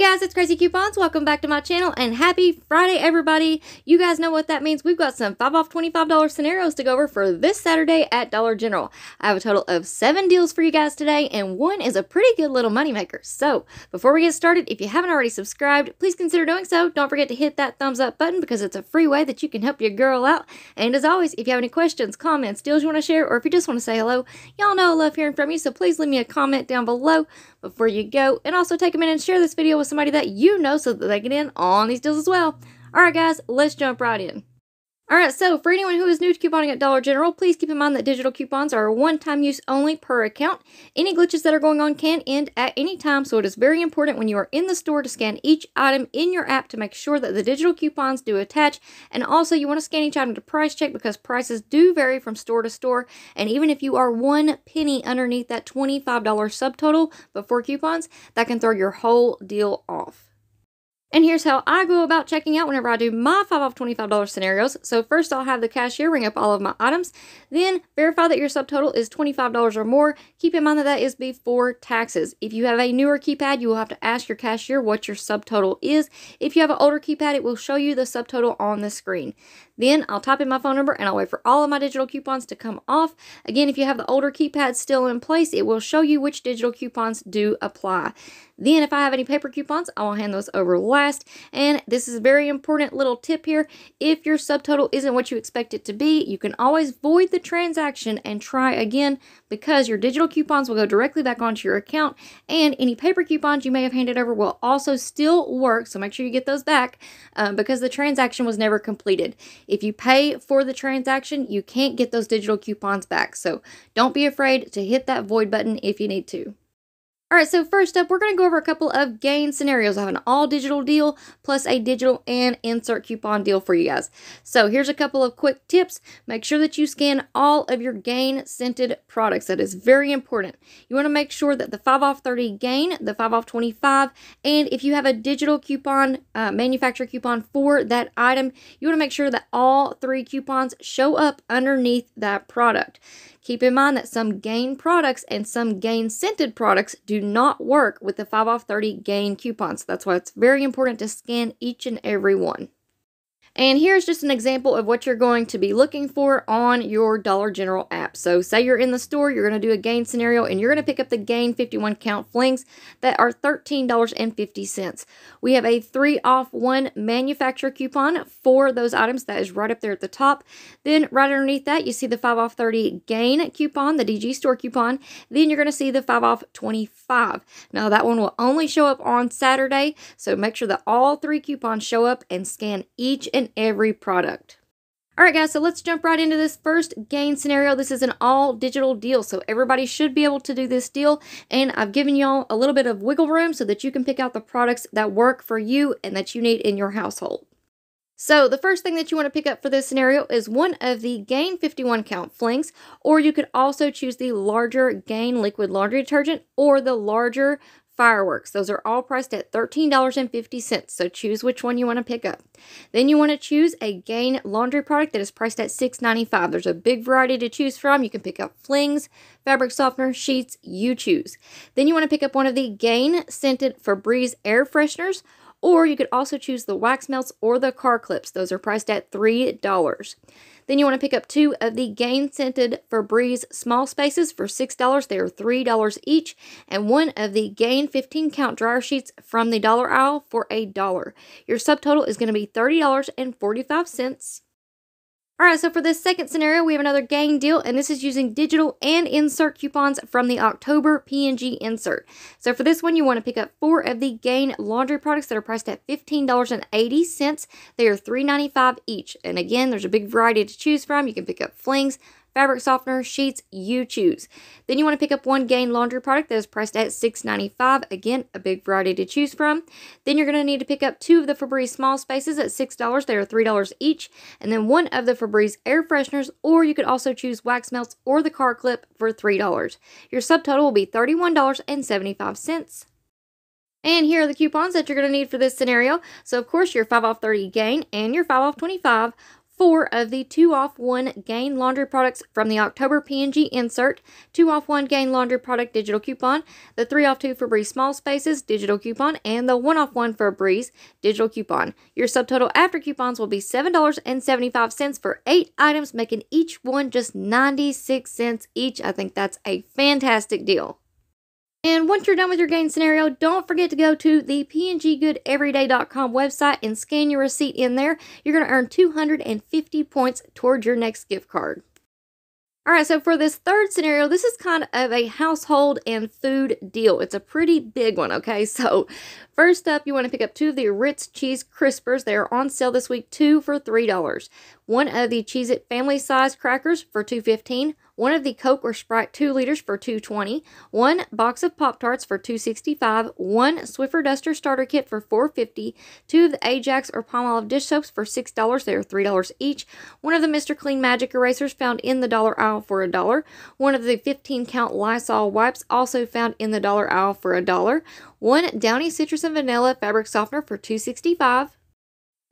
Hey guys, it's Crazy Coupons. Welcome back to my channel and happy Friday, everybody. You guys know what that means. We've got some 5 off $25 scenarios to go over for this Saturday at Dollar General. I have a total of seven deals for you guys today, and one is a pretty good little moneymaker. So before we get started, if you haven't already subscribed, please consider doing so. Don't forget to hit that thumbs up button because it's a free way that you can help your girl out. And as always, if you have any questions, comments, deals you want to share, or if you just want to say hello, y'all know I love hearing from you, so please leave me a comment down below before you go. And also take a minute and share this video with somebody that you know so that they get in on these deals as well. Alright guys, let's jump right in. All right, so for anyone who is new to couponing at Dollar General, please keep in mind that digital coupons are one-time use only per account. Any glitches that are going on can end at any time, so it is very important when you are in the store to scan each item in your app to make sure that the digital coupons do attach. And also, you want to scan each item to price check because prices do vary from store to store. And even if you are one penny underneath that $25 subtotal before coupons, that can throw your whole deal off. And here's how I go about checking out whenever I do my 5 off $25 scenarios. So first I'll have the cashier ring up all of my items, then verify that your subtotal is $25 or more. Keep in mind that that is before taxes. If you have a newer keypad, you will have to ask your cashier what your subtotal is. If you have an older keypad, it will show you the subtotal on the screen. Then I'll type in my phone number and I'll wait for all of my digital coupons to come off. Again, if you have the older keypad still in place, it will show you which digital coupons do apply. Then if I have any paper coupons, I will hand those over last. And this is a very important little tip here. If your subtotal isn't what you expect it to be, you can always void the transaction and try again because your digital coupons will go directly back onto your account and any paper coupons you may have handed over will also still work. So make sure you get those back uh, because the transaction was never completed. If you pay for the transaction, you can't get those digital coupons back. So don't be afraid to hit that void button if you need to. All right, so first up, we're going to go over a couple of gain scenarios. I have an all digital deal plus a digital and insert coupon deal for you guys. So here's a couple of quick tips. Make sure that you scan all of your gain scented products. That is very important. You want to make sure that the 5 off 30 gain, the 5 off 25, and if you have a digital coupon, uh, manufacturer coupon for that item, you want to make sure that all three coupons show up underneath that product. Keep in mind that some Gain products and some Gain scented products do not work with the 5 off 30 Gain coupons. That's why it's very important to scan each and every one. And here's just an example of what you're going to be looking for on your Dollar General app. So say you're in the store, you're going to do a gain scenario, and you're going to pick up the gain 51 count flings that are $13.50. We have a three off one manufacturer coupon for those items. That is right up there at the top. Then right underneath that, you see the five off 30 gain coupon, the DG store coupon. Then you're going to see the five off 25. Now that one will only show up on Saturday. So make sure that all three coupons show up and scan each and every product. All right, guys, so let's jump right into this first gain scenario. This is an all digital deal, so everybody should be able to do this deal. And I've given y'all a little bit of wiggle room so that you can pick out the products that work for you and that you need in your household. So the first thing that you want to pick up for this scenario is one of the Gain 51 count flings, or you could also choose the larger Gain liquid laundry detergent or the larger fireworks. Those are all priced at $13.50, so choose which one you want to pick up. Then you want to choose a Gain laundry product that is priced at $6.95. There's a big variety to choose from. You can pick up flings, fabric softener, sheets, you choose. Then you want to pick up one of the Gain scented Febreze air fresheners or you could also choose the wax melts or the car clips. Those are priced at $3. Then you want to pick up two of the Gain Scented Febreze Small Spaces for $6. They are $3 each. And one of the Gain 15 Count Dryer Sheets from the dollar aisle for a dollar. Your subtotal is going to be $30.45. All right, so for this second scenario, we have another gang deal, and this is using digital and insert coupons from the October PNG insert. So for this one, you want to pick up four of the Gain laundry products that are priced at $15.80. They are $3.95 each. And again, there's a big variety to choose from. You can pick up flings, fabric softener, sheets, you choose. Then you want to pick up one Gain laundry product that is priced at $6.95. Again, a big variety to choose from. Then you're going to need to pick up two of the Febreze small spaces at $6. They are $3 each. And then one of the Febreze air fresheners, or you could also choose wax melts or the car clip for $3. Your subtotal will be $31.75. And here are the coupons that you're going to need for this scenario. So, of course, your 5 off 30 gain and your 5 off 25 four of the 2 off 1 Gain Laundry products from the October PNG insert, 2 off 1 Gain Laundry product digital coupon, the 3 off 2 Febreze Small Spaces digital coupon, and the 1 off 1 Febreze digital coupon. Your subtotal after coupons will be $7.75 for eight items, making each one just 96 cents each. I think that's a fantastic deal. And once you're done with your game scenario, don't forget to go to the pnggoodeveryday.com website and scan your receipt in there. You're going to earn 250 points towards your next gift card. All right, so for this third scenario, this is kind of a household and food deal. It's a pretty big one, okay? So, first up, you want to pick up two of the Ritz Cheese Crispers. They are on sale this week, two for $3. One of the Cheez It family size crackers for $2.15 one of the Coke or Sprite 2 liters for 220, one box of Pop Tarts for 265, one Swiffer Duster starter kit for 450, two of the Ajax or Palmolive dish soaps for $6, they are $3 each, one of the Mr. Clean Magic erasers found in the dollar aisle for a dollar, one of the 15 count Lysol wipes also found in the dollar aisle for a dollar, one Downy Citrus and Vanilla fabric softener for 265,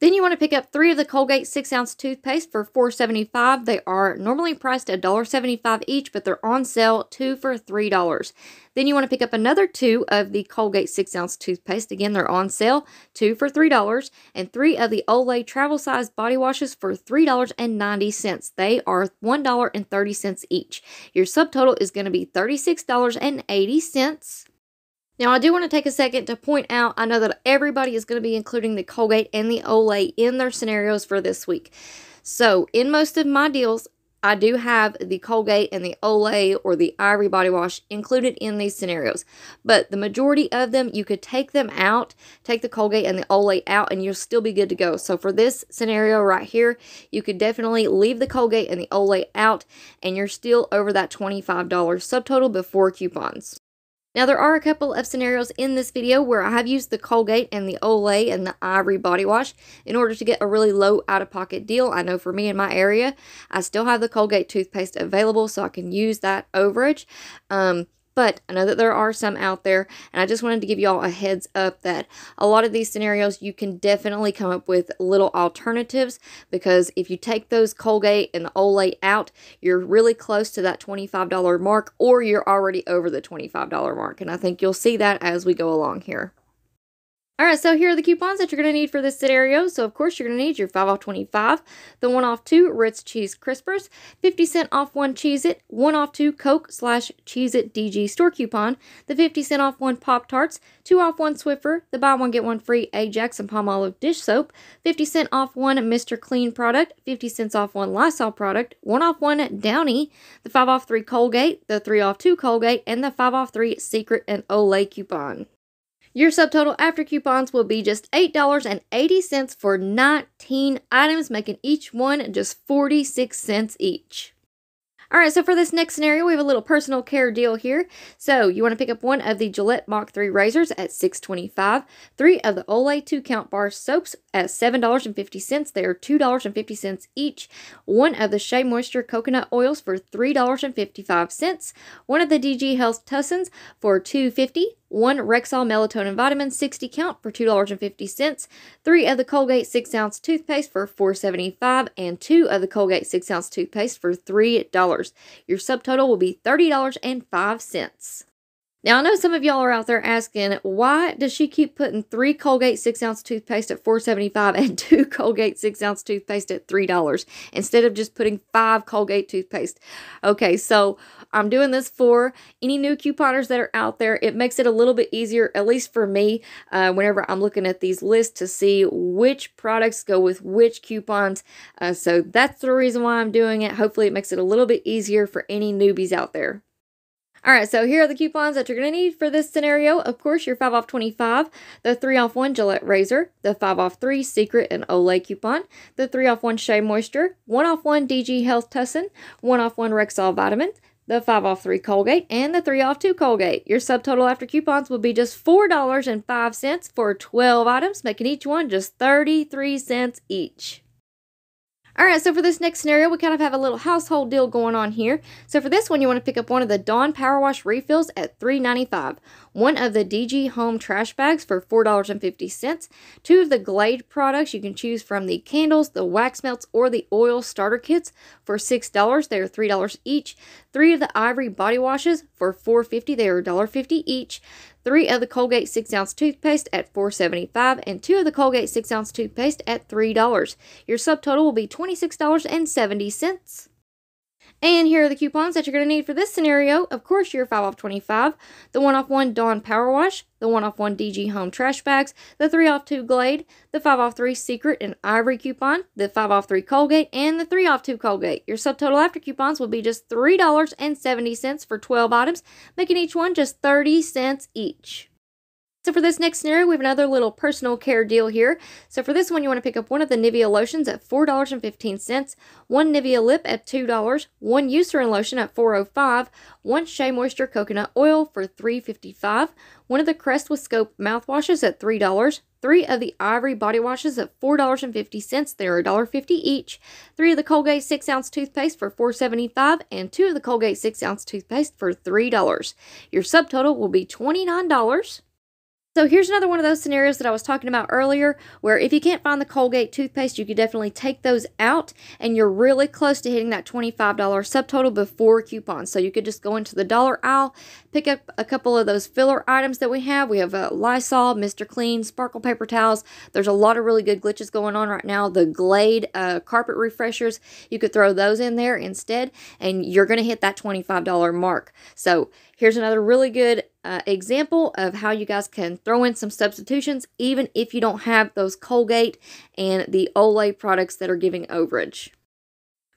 then you want to pick up three of the Colgate 6 ounce toothpaste for $4.75. They are normally priced at $1.75 each, but they're on sale two for $3. Then you want to pick up another two of the Colgate 6 ounce toothpaste. Again, they're on sale two for $3. And three of the Olay travel size body washes for $3.90. They are $1.30 each. Your subtotal is going to be $36.80. Now, I do want to take a second to point out I know that everybody is going to be including the Colgate and the Olay in their scenarios for this week. So, in most of my deals, I do have the Colgate and the Olay or the Ivory body wash included in these scenarios. But the majority of them, you could take them out, take the Colgate and the Olay out, and you'll still be good to go. So for this scenario right here, you could definitely leave the Colgate and the Olay out, and you're still over that $25 subtotal before coupons. Now, there are a couple of scenarios in this video where I have used the Colgate and the Olay and the Ivory Body Wash in order to get a really low out-of-pocket deal. I know for me in my area, I still have the Colgate toothpaste available, so I can use that overage. Um, but I know that there are some out there, and I just wanted to give y'all a heads up that a lot of these scenarios you can definitely come up with little alternatives because if you take those Colgate and the Olay out, you're really close to that $25 mark or you're already over the $25 mark. And I think you'll see that as we go along here. All right, so here are the coupons that you're going to need for this scenario. So, of course, you're going to need your 5 off 25, the 1 off 2 Ritz Cheese Crispers, 50 cent off 1 Cheez It, 1 off 2 Coke slash Cheez It DG store coupon, the 50 cent off 1 Pop Tarts, 2 off 1 Swiffer, the buy 1 get 1 free Ajax and Palm Olive dish soap, 50 cent off 1 Mr. Clean product, 50 cents off 1 Lysol product, 1 off 1 Downy, the 5 off 3 Colgate, the 3 off 2 Colgate, and the 5 off 3 Secret and Olay coupon. Your subtotal after coupons will be just $8.80 for 19 items, making each one just 46 cents each. All right, so for this next scenario, we have a little personal care deal here. So you want to pick up one of the Gillette Mach 3 razors at $6.25, three of the Olay 2 count bar soaps at $7.50. They are $2.50 each. One of the Shea Moisture coconut oils for $3.55. One of the DG Health Tussins for $2.50 one Rexall melatonin vitamin 60 count for $2.50, three of the Colgate 6 ounce toothpaste for $4.75, and two of the Colgate 6 ounce toothpaste for $3. Your subtotal will be $30.05. Now, I know some of y'all are out there asking, why does she keep putting three Colgate six ounce toothpaste at $4.75 and two Colgate six ounce toothpaste at $3 instead of just putting five Colgate toothpaste? Okay, so I'm doing this for any new couponers that are out there. It makes it a little bit easier, at least for me, uh, whenever I'm looking at these lists to see which products go with which coupons. Uh, so that's the reason why I'm doing it. Hopefully, it makes it a little bit easier for any newbies out there. All right, so here are the coupons that you're going to need for this scenario. Of course, your 5 off 25, the 3 off 1 Gillette Razor, the 5 off 3 Secret and Olay coupon, the 3 off 1 Shea Moisture, 1 off 1 DG Health Tussin, 1 off 1 Rexall Vitamins, the 5 off 3 Colgate, and the 3 off 2 Colgate. Your subtotal after coupons will be just $4.05 for 12 items, making each one just 33 cents each. All right, so for this next scenario, we kind of have a little household deal going on here. So for this one, you want to pick up one of the Dawn Power Wash refills at $3.95, one of the DG Home trash bags for $4.50, two of the Glade products. You can choose from the candles, the wax melts, or the oil starter kits for $6. They are $3 each. Three of the Ivory body washes for $4.50. They are $1.50 each three of the Colgate 6 ounce toothpaste at $4.75, and two of the Colgate 6 ounce toothpaste at $3. Your subtotal will be $26.70. And here are the coupons that you're going to need for this scenario. Of course, your 5 off 25, the 1 off 1 Dawn Power Wash, the 1 off 1 DG Home Trash Bags, the 3 off 2 Glade, the 5 off 3 Secret and Ivory coupon, the 5 off 3 Colgate, and the 3 off 2 Colgate. Your subtotal after coupons will be just $3.70 for 12 items, making each one just 30 cents each. So for this next scenario, we have another little personal care deal here. So for this one, you want to pick up one of the Nivea lotions at $4.15, one Nivea lip at $2, one Eucerin lotion at $4.05, one Shea Moisture coconut oil for $3.55, one of the Crest with Scope mouthwashes at $3, three of the Ivory body washes at $4.50. They're $1.50 each, three of the Colgate 6-ounce toothpaste for $4.75, and two of the Colgate 6-ounce toothpaste for $3. Your subtotal will be $29. So here's another one of those scenarios that I was talking about earlier where if you can't find the Colgate toothpaste, you could definitely take those out and you're really close to hitting that $25 subtotal before coupons. So you could just go into the dollar aisle, pick up a couple of those filler items that we have. We have a uh, Lysol, Mr. Clean, Sparkle Paper Towels. There's a lot of really good glitches going on right now. The Glade uh, carpet refreshers, you could throw those in there instead and you're going to hit that $25 mark. So Here's another really good uh, example of how you guys can throw in some substitutions even if you don't have those Colgate and the Olay products that are giving overage.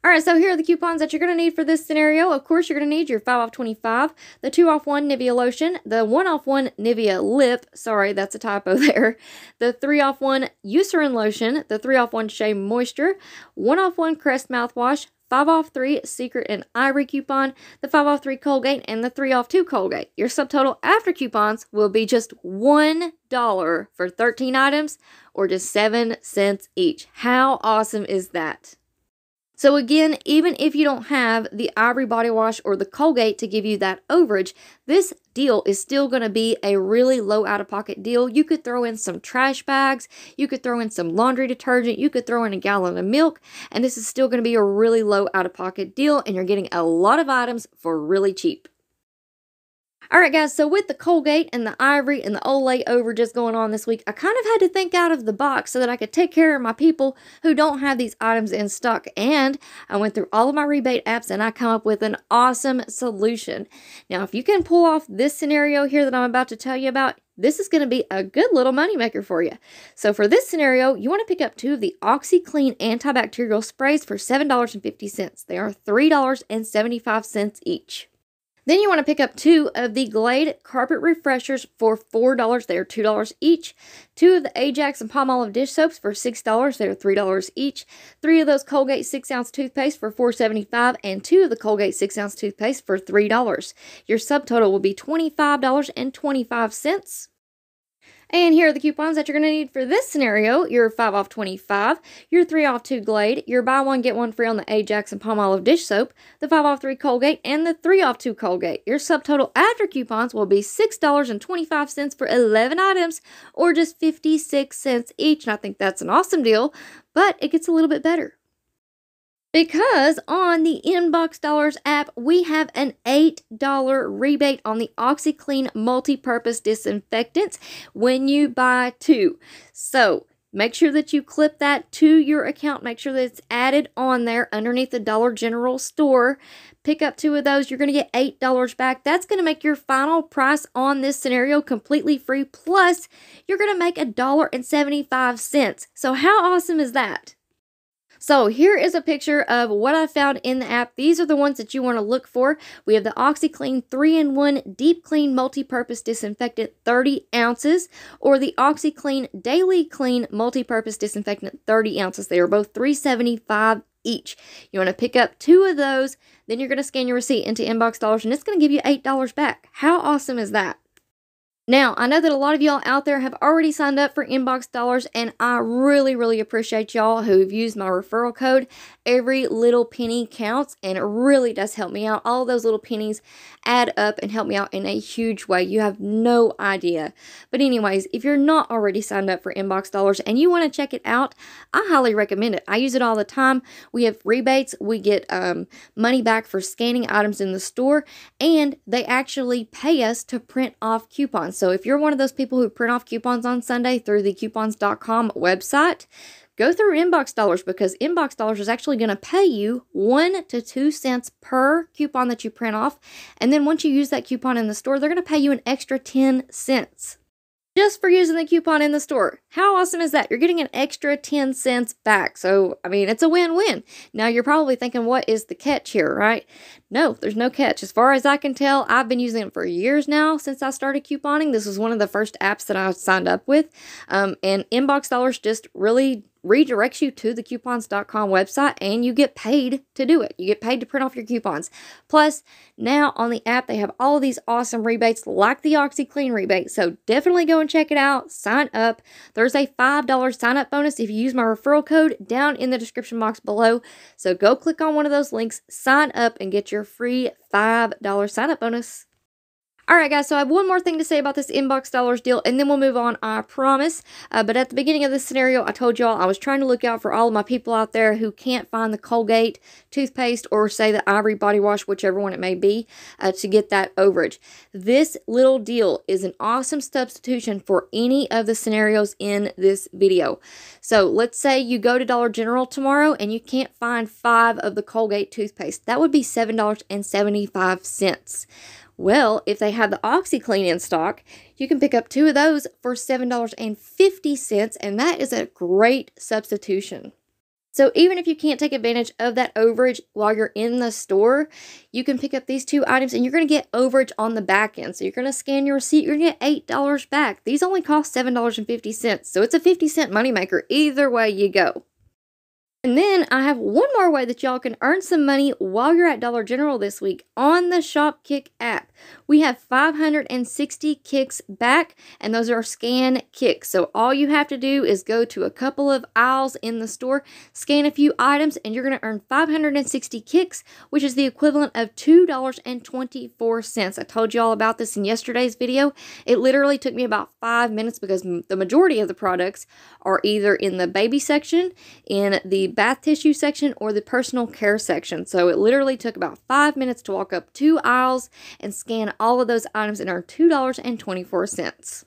All right, so here are the coupons that you're going to need for this scenario. Of course, you're going to need your 5 off 25, the 2 off 1 Nivea lotion, the 1 off 1 Nivea lip, sorry, that's a typo there, the 3 off 1 Eucerin lotion, the 3 off 1 Shea Moisture, 1 off 1 Crest mouthwash, 5 off 3 secret and ivory coupon, the 5 off 3 Colgate, and the 3 off 2 Colgate. Your subtotal after coupons will be just $1 for 13 items or just 7 cents each. How awesome is that? So again, even if you don't have the Ivory Body Wash or the Colgate to give you that overage, this deal is still going to be a really low out of pocket deal. You could throw in some trash bags, you could throw in some laundry detergent, you could throw in a gallon of milk, and this is still going to be a really low out of pocket deal, and you're getting a lot of items for really cheap. All right, guys, so with the Colgate and the Ivory and the Olay over just going on this week, I kind of had to think out of the box so that I could take care of my people who don't have these items in stock. And I went through all of my rebate apps and I come up with an awesome solution. Now, if you can pull off this scenario here that I'm about to tell you about, this is going to be a good little moneymaker for you. So for this scenario, you want to pick up two of the OxyClean antibacterial sprays for $7.50. They are $3.75 each. Then you want to pick up two of the Glade carpet refreshers for $4. They are $2 each. Two of the Ajax and Palm Olive dish soaps for $6. They are $3 each. Three of those Colgate 6 ounce toothpaste for $4.75 and two of the Colgate 6 ounce toothpaste for $3. Your subtotal will be $25.25. And here are the coupons that you're going to need for this scenario. Your 5 off 25, your 3 off 2 Glade, your buy one get one free on the Ajax and Palm Olive dish soap, the 5 off 3 Colgate, and the 3 off 2 Colgate. Your subtotal after coupons will be $6.25 for 11 items or just 56 cents each. And I think that's an awesome deal, but it gets a little bit better. Because on the Inbox Dollars app, we have an $8 rebate on the OxyClean multi-purpose disinfectants when you buy two. So make sure that you clip that to your account. Make sure that it's added on there underneath the Dollar General store. Pick up two of those. You're going to get $8 back. That's going to make your final price on this scenario completely free. Plus, you're going to make $1.75. So how awesome is that? So here is a picture of what I found in the app. These are the ones that you want to look for. We have the OxyClean 3-in-1 Deep Clean Multi-Purpose Disinfectant 30 ounces or the OxyClean Daily Clean Multi-Purpose Disinfectant 30 ounces. They are both 375 each. You want to pick up two of those, then you're going to scan your receipt into Inbox Dollars and it's going to give you $8 back. How awesome is that? Now, I know that a lot of y'all out there have already signed up for inbox dollars, and I really, really appreciate y'all who've used my referral code. Every little penny counts, and it really does help me out. All those little pennies add up and help me out in a huge way. You have no idea. But, anyways, if you're not already signed up for inbox dollars and you want to check it out, I highly recommend it. I use it all the time. We have rebates, we get um, money back for scanning items in the store, and they actually pay us to print off coupons coupons. So if you're one of those people who print off coupons on Sunday through the coupons.com website, go through inbox dollars because inbox dollars is actually going to pay you one to two cents per coupon that you print off. And then once you use that coupon in the store, they're going to pay you an extra 10 cents just for using the coupon in the store. How awesome is that? You're getting an extra 10 cents back. So, I mean, it's a win win. Now, you're probably thinking, what is the catch here, right? No, there's no catch. As far as I can tell, I've been using it for years now since I started couponing. This was one of the first apps that I signed up with. Um, and Inbox Dollars just really redirects you to the coupons.com website and you get paid to do it. You get paid to print off your coupons. Plus, now on the app, they have all these awesome rebates like the OxyClean rebate. So definitely go and check it out. Sign up. There's a $5 sign up bonus if you use my referral code down in the description box below. So go click on one of those links, sign up, and get your free $5 sign up bonus. Alright guys, so I have one more thing to say about this inbox dollars deal and then we'll move on, I promise. Uh, but at the beginning of this scenario, I told y'all I was trying to look out for all of my people out there who can't find the Colgate toothpaste or say the Ivory body wash, whichever one it may be, uh, to get that overage. This little deal is an awesome substitution for any of the scenarios in this video. So let's say you go to Dollar General tomorrow and you can't find five of the Colgate toothpaste. That would be $7.75. Well, if they have the OxyClean in stock, you can pick up two of those for $7.50, and that is a great substitution. So even if you can't take advantage of that overage while you're in the store, you can pick up these two items and you're going to get overage on the back end. So you're going to scan your receipt, you're going to get $8 back. These only cost $7.50, so it's a 50 cent moneymaker either way you go. And then I have one more way that y'all can earn some money while you're at Dollar General this week on the Shopkick app. We have 560 kicks back, and those are scan kicks. So all you have to do is go to a couple of aisles in the store, scan a few items, and you're going to earn 560 kicks, which is the equivalent of $2.24. I told y'all about this in yesterday's video. It literally took me about five minutes because the majority of the products are either in the baby section, in the bath tissue section or the personal care section. So it literally took about five minutes to walk up two aisles and scan all of those items and earn $2.24.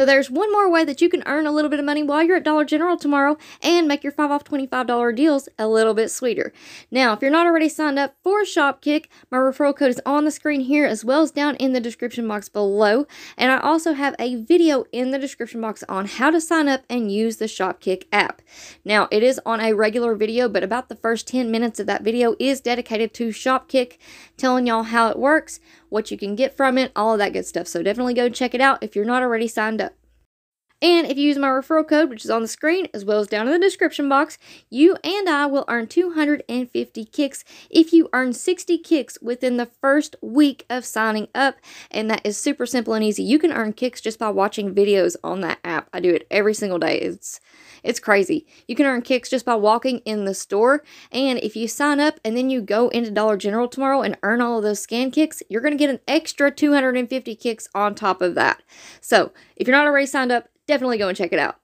So there's one more way that you can earn a little bit of money while you're at Dollar General tomorrow and make your 5 off $25 deals a little bit sweeter. Now, if you're not already signed up for Shopkick, my referral code is on the screen here as well as down in the description box below. And I also have a video in the description box on how to sign up and use the Shopkick app. Now, it is on a regular video, but about the first 10 minutes of that video is dedicated to Shopkick, telling y'all how it works, what you can get from it, all of that good stuff. So definitely go check it out if you're not already signed up. And if you use my referral code, which is on the screen as well as down in the description box, you and I will earn 250 kicks if you earn 60 kicks within the first week of signing up. And that is super simple and easy. You can earn kicks just by watching videos on that app. I do it every single day. It's it's crazy. You can earn kicks just by walking in the store. And if you sign up and then you go into Dollar General tomorrow and earn all of those scan kicks, you're going to get an extra 250 kicks on top of that. So if you're not already signed up, definitely go and check it out.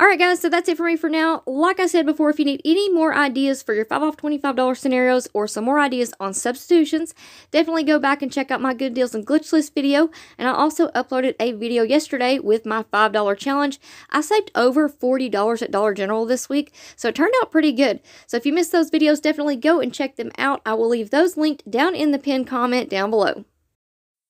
Alright guys, so that's it for me for now. Like I said before, if you need any more ideas for your 5 off $25 scenarios or some more ideas on substitutions, definitely go back and check out my good deals and glitch list video. And I also uploaded a video yesterday with my $5 challenge. I saved over $40 at Dollar General this week, so it turned out pretty good. So if you missed those videos, definitely go and check them out. I will leave those linked down in the pinned comment down below.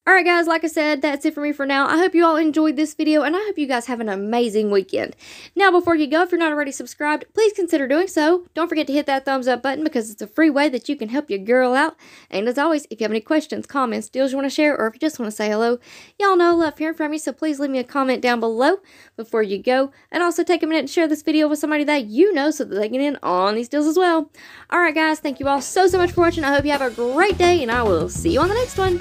Alright guys, like I said, that's it for me for now. I hope you all enjoyed this video, and I hope you guys have an amazing weekend. Now, before you go, if you're not already subscribed, please consider doing so. Don't forget to hit that thumbs up button because it's a free way that you can help your girl out. And as always, if you have any questions, comments, deals you want to share, or if you just want to say hello, y'all know I love hearing from you, so please leave me a comment down below before you go. And also take a minute to share this video with somebody that you know so that they can in on these deals as well. Alright guys, thank you all so, so much for watching. I hope you have a great day, and I will see you on the next one.